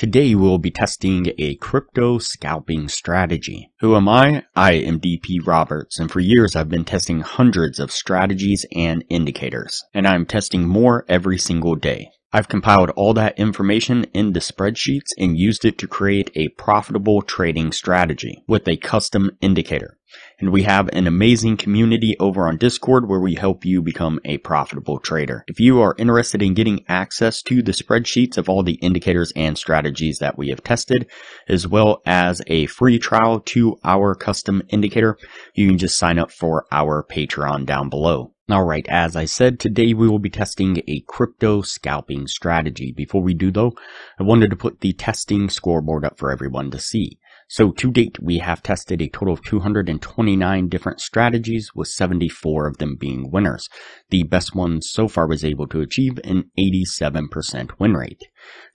Today we'll be testing a crypto scalping strategy. Who am I? I am DP Roberts and for years I've been testing hundreds of strategies and indicators and I'm testing more every single day. I've compiled all that information into spreadsheets and used it to create a profitable trading strategy with a custom indicator. And we have an amazing community over on Discord where we help you become a profitable trader. If you are interested in getting access to the spreadsheets of all the indicators and strategies that we have tested, as well as a free trial to our custom indicator, you can just sign up for our Patreon down below. Alright, as I said, today we will be testing a crypto scalping strategy. Before we do though, I wanted to put the testing scoreboard up for everyone to see. So to date, we have tested a total of 229 different strategies with 74 of them being winners. The best one so far was able to achieve an 87% win rate.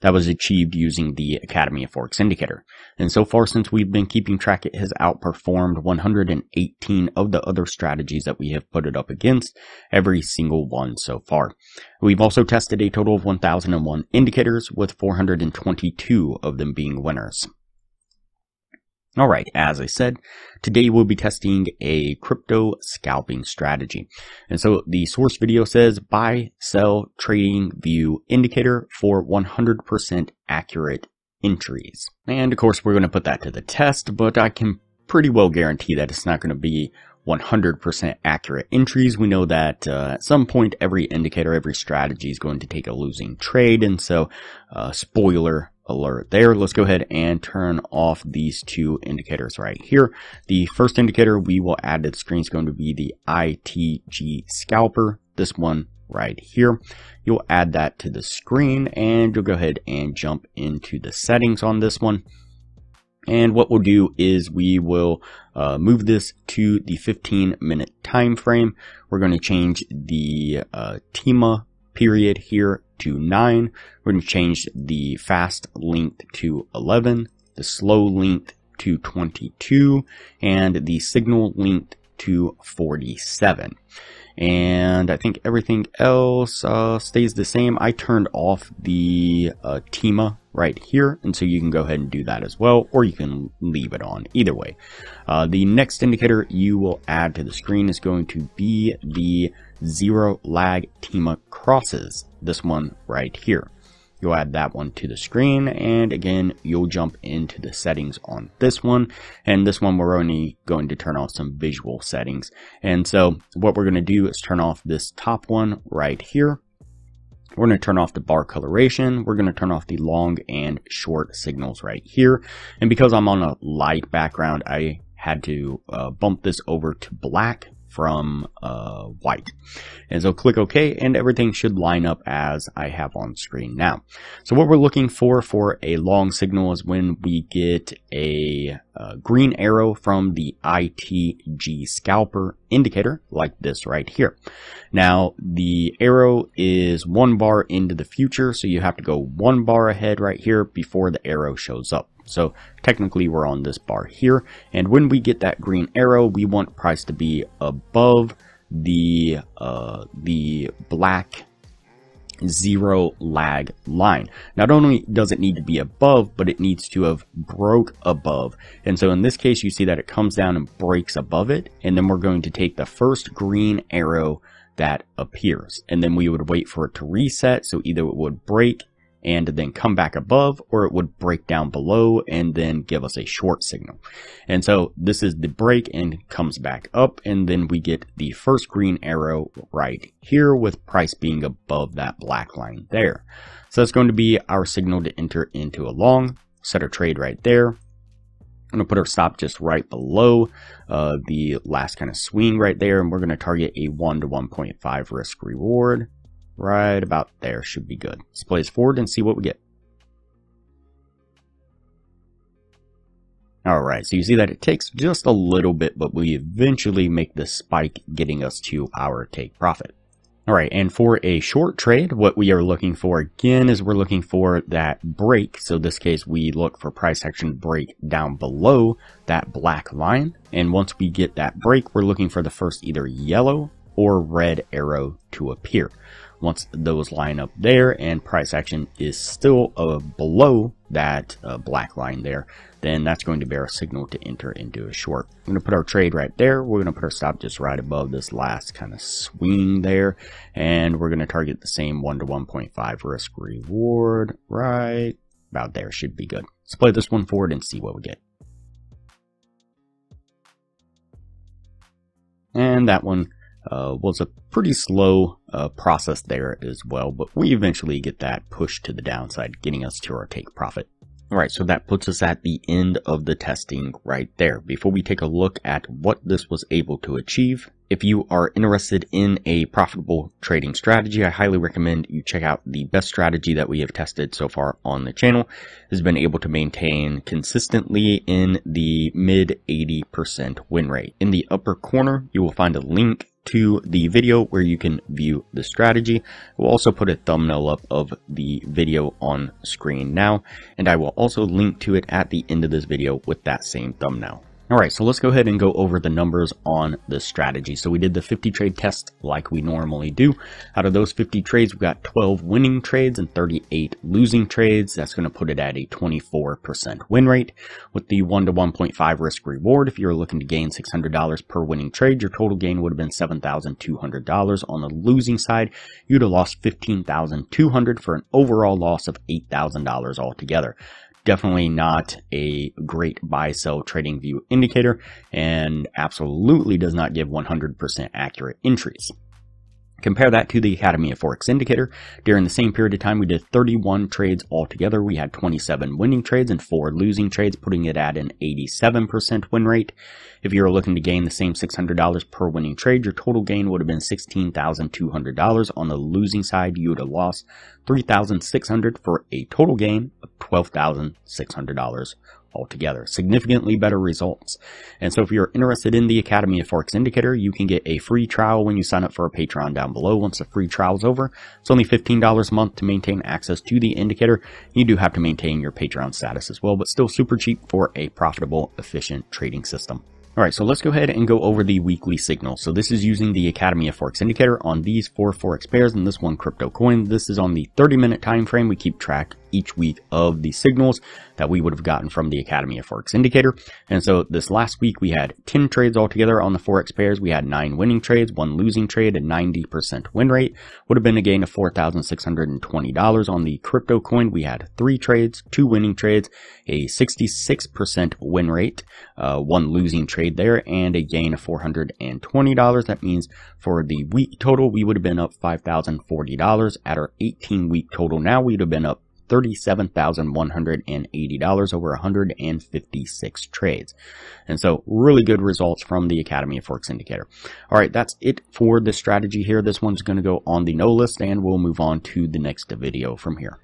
That was achieved using the Academy of Forex indicator. And so far since we've been keeping track, it has outperformed 118 of the other strategies that we have put it up against, every single one so far. We've also tested a total of 1001 indicators with 422 of them being winners. Alright, as I said, today we'll be testing a crypto scalping strategy. And so the source video says buy, sell, trading, view indicator for 100% accurate entries. And of course we're going to put that to the test, but I can pretty well guarantee that it's not going to be 100% accurate entries. We know that uh, at some point every indicator, every strategy is going to take a losing trade. And so, uh, spoiler, alert there. Let's go ahead and turn off these two indicators right here. The first indicator we will add to the screen is going to be the ITG scalper, this one right here. You'll add that to the screen and you'll go ahead and jump into the settings on this one. And what we'll do is we will uh, move this to the 15 minute time frame. We're going to change the uh, TEMA period here to 9. We're going to change the fast length to 11, the slow length to 22, and the signal length to 47. And I think everything else uh, stays the same. I turned off the uh, TEMA right here. And so you can go ahead and do that as well, or you can leave it on either way. Uh, the next indicator you will add to the screen is going to be the zero lag TEMA crosses, this one right here. You'll add that one to the screen and again, you'll jump into the settings on this one. And this one, we're only going to turn off some visual settings. And so what we're going to do is turn off this top one right here we're going to turn off the bar coloration. We're going to turn off the long and short signals right here. And because I'm on a light background, I had to uh, bump this over to black from uh, white. And so click OK and everything should line up as I have on screen now. So what we're looking for for a long signal is when we get a uh, green arrow from the ITG scalper indicator like this right here. Now the arrow is one bar into the future so you have to go one bar ahead right here before the arrow shows up. So technically we're on this bar here. And when we get that green arrow, we want price to be above the, uh, the black zero lag line. Not only does it need to be above, but it needs to have broke above. And so in this case, you see that it comes down and breaks above it. And then we're going to take the first green arrow that appears. And then we would wait for it to reset. So either it would break and then come back above, or it would break down below and then give us a short signal. And so this is the break and comes back up, and then we get the first green arrow right here with price being above that black line there. So that's going to be our signal to enter into a long, set a trade right there. I'm going to put our stop just right below uh, the last kind of swing right there, and we're going to target a 1 to 1.5 risk reward. Right about there should be good. Let's play this forward and see what we get. Alright, so you see that it takes just a little bit, but we eventually make the spike getting us to our take profit. Alright, and for a short trade, what we are looking for again is we're looking for that break. So this case, we look for price action break down below that black line. And once we get that break, we're looking for the first either yellow or red arrow to appear once those line up there and price action is still uh, below that uh, black line there, then that's going to bear a signal to enter into a short. We're going to put our trade right there. We're going to put our stop just right above this last kind of swing there. And we're going to target the same 1 to 1.5 risk reward right about there should be good. Let's play this one forward and see what we get. And that one uh, was a pretty slow uh, process there as well, but we eventually get that push to the downside, getting us to our take profit. All right, so that puts us at the end of the testing right there. Before we take a look at what this was able to achieve, if you are interested in a profitable trading strategy, I highly recommend you check out the best strategy that we have tested so far on the channel. Has been able to maintain consistently in the mid 80% win rate. In the upper corner, you will find a link to the video where you can view the strategy. We'll also put a thumbnail up of the video on screen now, and I will also link to it at the end of this video with that same thumbnail. All right, so let's go ahead and go over the numbers on this strategy. So we did the 50 trade test like we normally do. Out of those 50 trades, we got 12 winning trades and 38 losing trades. That's going to put it at a 24% win rate with the 1 to 1.5 risk reward. If you're looking to gain $600 per winning trade, your total gain would have been $7,200. On the losing side, you'd have lost $15,200 for an overall loss of $8,000 altogether definitely not a great buy sell trading view indicator and absolutely does not give 100% accurate entries. Compare that to the Academy of Forex indicator. During the same period of time, we did 31 trades altogether. We had 27 winning trades and 4 losing trades, putting it at an 87% win rate. If you were looking to gain the same $600 per winning trade, your total gain would have been $16,200. On the losing side, you would have lost $3,600 for a total gain of $12,600 altogether. Significantly better results. And so if you're interested in the Academy of Forex Indicator, you can get a free trial when you sign up for a Patreon down below. Once the free trial is over, it's only $15 a month to maintain access to the indicator. You do have to maintain your Patreon status as well, but still super cheap for a profitable, efficient trading system. All right, so let's go ahead and go over the weekly signal. So this is using the Academy of Forex Indicator on these four Forex pairs and this one crypto coin. This is on the 30 minute time frame. We keep track each week of the signals that we would have gotten from the Academy of Forex Indicator. And so this last week we had 10 trades altogether on the Forex pairs. We had nine winning trades, one losing trade, a 90% win rate. Would have been a gain of $4,620. On the crypto coin, we had three trades, two winning trades, a 66% win rate, uh, one losing trade there, and a gain of $420. That means for the week total, we would have been up $5,040. At our 18 week total now, we'd have been up $37,180 over 156 trades. And so really good results from the Academy of Forks Indicator. All right, that's it for the strategy here. This one's going to go on the no list and we'll move on to the next video from here.